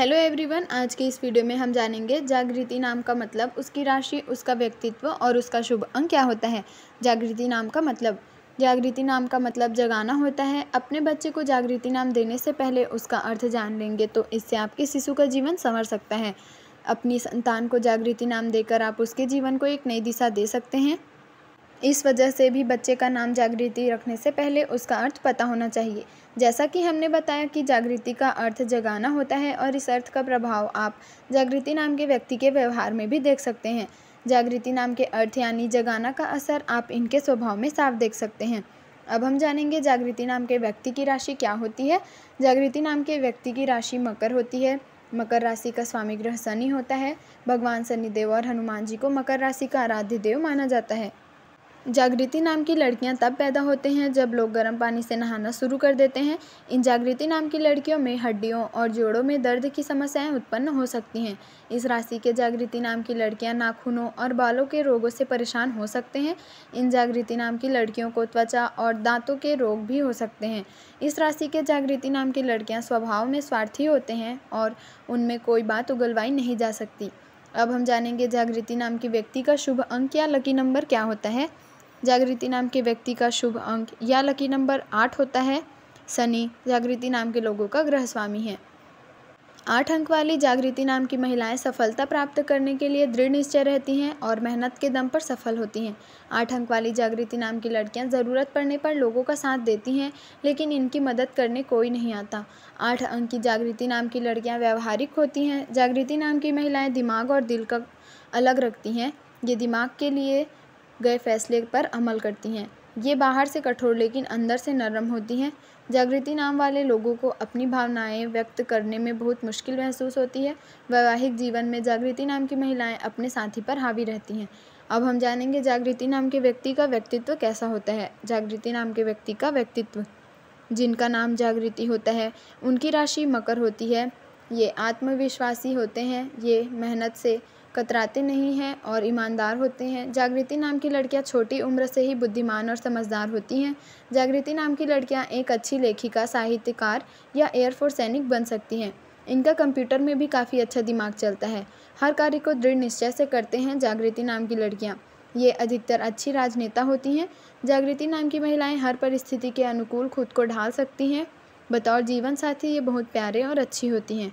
hello everyone आज के इस वीडियो में हम जानेंगे जागृति नाम का मतलब उसकी राशि उसका व्यक्तित्व और उसका शुभ अंक क्या होता है जागृति नाम का मतलब जागृति नाम का मतलब जगाना होता है अपने बच्चे को जागृति नाम देने से पहले उसका अर्थ जान लेंगे तो इससे आपके शिशु का जीवन संवर सकता है अपनी संतान को जागृति नाम देकर आप उसके जीवन को एक नई दिशा दे सकते हैं इस वजह से भी बच्चे का नाम जागृति रखने से पहले उसका अर्थ पता होना चाहिए जैसा कि हमने बताया कि जागृति का अर्थ जगाना होता है और इस अर्थ का प्रभाव आप जागृति नाम के व्यक्ति के व्यवहार में भी देख सकते हैं जागृति नाम के अर्थ यानी जगाना का असर आप इनके स्वभाव में साफ देख सकते हैं अब हम जानेंगे जागृति नाम के व्यक्ति की राशि क्या होती है जागृति नाम के व्यक्ति की राशि मकर होती है मकर राशि का स्वामी ग्रह शनि होता है भगवान शनिदेव और हनुमान जी को मकर राशि का आराध्य देव माना जाता है जागृति नाम की लड़कियां तब पैदा होते हैं जब लोग गर्म पानी से नहाना शुरू कर देते हैं इन जागृति नाम की लड़कियों में हड्डियों और जोड़ों में दर्द की समस्याएं उत्पन्न हो सकती हैं इस राशि के जागृति नाम की लड़कियां नाखूनों और बालों के रोगों से परेशान हो सकते हैं इन जागृति नाम की लड़कियों को त्वचा और दांतों के रोग भी हो सकते हैं इस राशि के जागृति नाम की लड़कियाँ स्वभाव में स्वार्थी होते हैं और उनमें कोई बात उगलवाई नहीं जा सकती अब हम जानेंगे जागृति नाम के व्यक्ति का शुभ अंक या लकी नंबर क्या होता है जागृति नाम के व्यक्ति का शुभ अंक या लकी नंबर आठ होता है शनि जागृति नाम के लोगों का ग्रह स्वामी है आठ अंक वाली जागृति नाम की महिलाएं सफलता प्राप्त करने के लिए दृढ़ निश्चय रहती हैं और मेहनत के दम पर सफल होती हैं आठ अंक वाली जागृति नाम की लड़कियां ज़रूरत पड़ने पर लोगों का साथ देती हैं लेकिन इनकी मदद करने कोई नहीं आता आठ अंक की जागृति नाम की लड़कियां व्यवहारिक होती हैं जागृति नाम की महिलाएँ दिमाग और दिल का अलग रखती हैं ये दिमाग के लिए गए फैसले पर अमल करती हैं ये बाहर से कठोर लेकिन अंदर से नरम होती हैं जागृति नाम वाले लोगों को अपनी भावनाएं व्यक्त करने में बहुत मुश्किल महसूस होती है वैवाहिक जीवन में जागृति नाम की महिलाएं अपने साथी पर हावी रहती हैं अब हम जानेंगे जागृति नाम के व्यक्ति का व्यक्तित्व कैसा होता है जागृति नाम के व्यक्ति का व्यक्तित्व जिनका नाम जागृति होता है उनकी राशि मकर होती है ये आत्मविश्वासी होते हैं ये मेहनत से कतराते नहीं हैं और ईमानदार होते हैं जागृति नाम की लड़कियां छोटी उम्र से ही बुद्धिमान और समझदार होती हैं जागृति नाम की लड़कियां एक अच्छी लेखिका साहित्यकार या एयरफोर्स सैनिक बन सकती हैं इनका कंप्यूटर में भी काफ़ी अच्छा दिमाग चलता है हर कार्य को दृढ़ निश्चय से करते हैं जागृति नाम की लड़कियाँ ये अधिकतर अच्छी राजनेता होती हैं जागृति नाम की महिलाएँ हर परिस्थिति के अनुकूल खुद को ढाल सकती हैं बतौर जीवन साथी ये बहुत प्यारे और अच्छी होती हैं